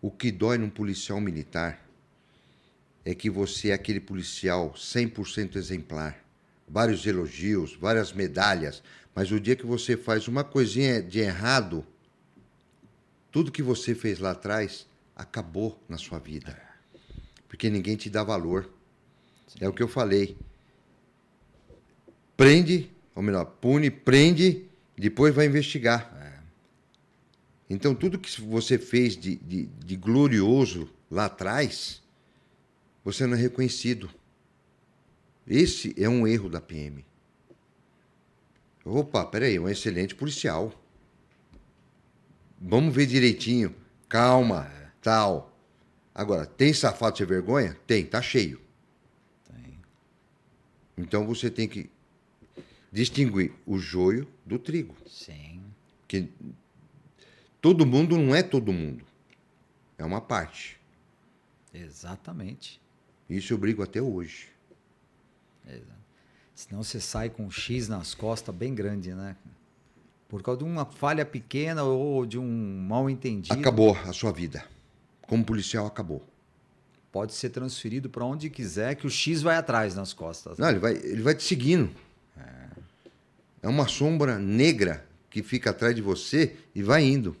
O que dói num policial militar é que você é aquele policial 100% exemplar. Vários elogios, várias medalhas, mas o dia que você faz uma coisinha de errado, tudo que você fez lá atrás acabou na sua vida. Porque ninguém te dá valor. Sim. É o que eu falei. Prende, ou melhor, pune, prende, depois vai investigar. É. Então, tudo que você fez de, de, de glorioso lá atrás, você não é reconhecido. Esse é um erro da PM. Opa, peraí, um excelente policial. Vamos ver direitinho. Calma, tal. Agora, tem safado sem vergonha? Tem, tá cheio. Tem. Então você tem que distinguir o joio do trigo. Sim. Que Todo mundo não é todo mundo. É uma parte. Exatamente. Isso eu brigo até hoje. Exato. Senão você sai com um X nas costas bem grande, né? Por causa de uma falha pequena ou de um mal entendido. Acabou a sua vida. Como policial, acabou. Pode ser transferido para onde quiser, que o X vai atrás nas costas. Né? Não, ele vai, ele vai te seguindo. É. é uma sombra negra que fica atrás de você e vai indo.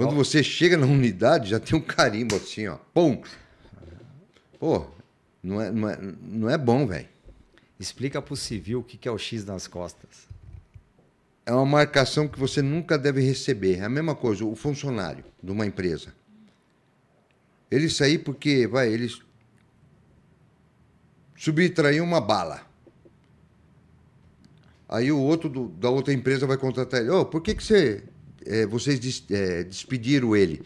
Quando você chega na unidade, já tem um carimbo assim, ó. Pum! Pô, não é, não é, não é bom, velho. Explica pro civil o que é o X nas costas. É uma marcação que você nunca deve receber. É a mesma coisa, o funcionário de uma empresa. Ele sair porque, vai, ele subtraiu uma bala. Aí o outro do, da outra empresa vai contratar ele. Ô, oh, por que, que você é, vocês des, é, despediram ele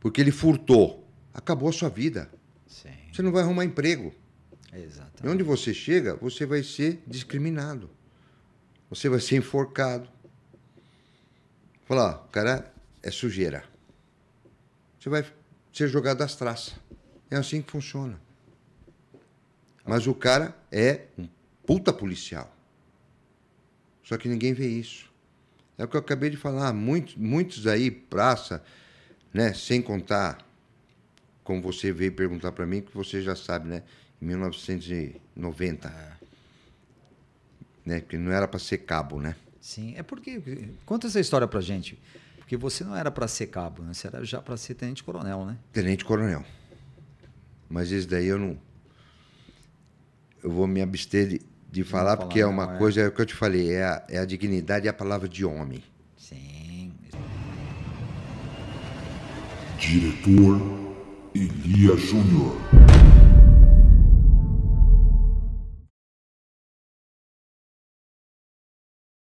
porque ele furtou, acabou a sua vida. Sim. Você não vai arrumar emprego. Exatamente. E onde você chega, você vai ser discriminado. Você vai ser enforcado. Falar, cara, é sujeira. Você vai ser jogado às traças. É assim que funciona. Mas o cara é um puta policial. Só que ninguém vê isso. É o que eu acabei de falar. Muitos, muitos aí, praça, né? Sem contar, como você veio perguntar para mim, que você já sabe, né? Em 1990. Ah. É. Né? Que não era para ser cabo, né? Sim, é porque. Conta essa história pra gente. Porque você não era para ser cabo, né? Você era já para ser tenente-coronel, né? Tenente-coronel. Mas esse daí eu não. Eu vou me abster de, de falar, falar porque é uma é. coisa, é o que eu te falei, é a, é a dignidade e a palavra de homem. Sim. Diretor Elia Júnior.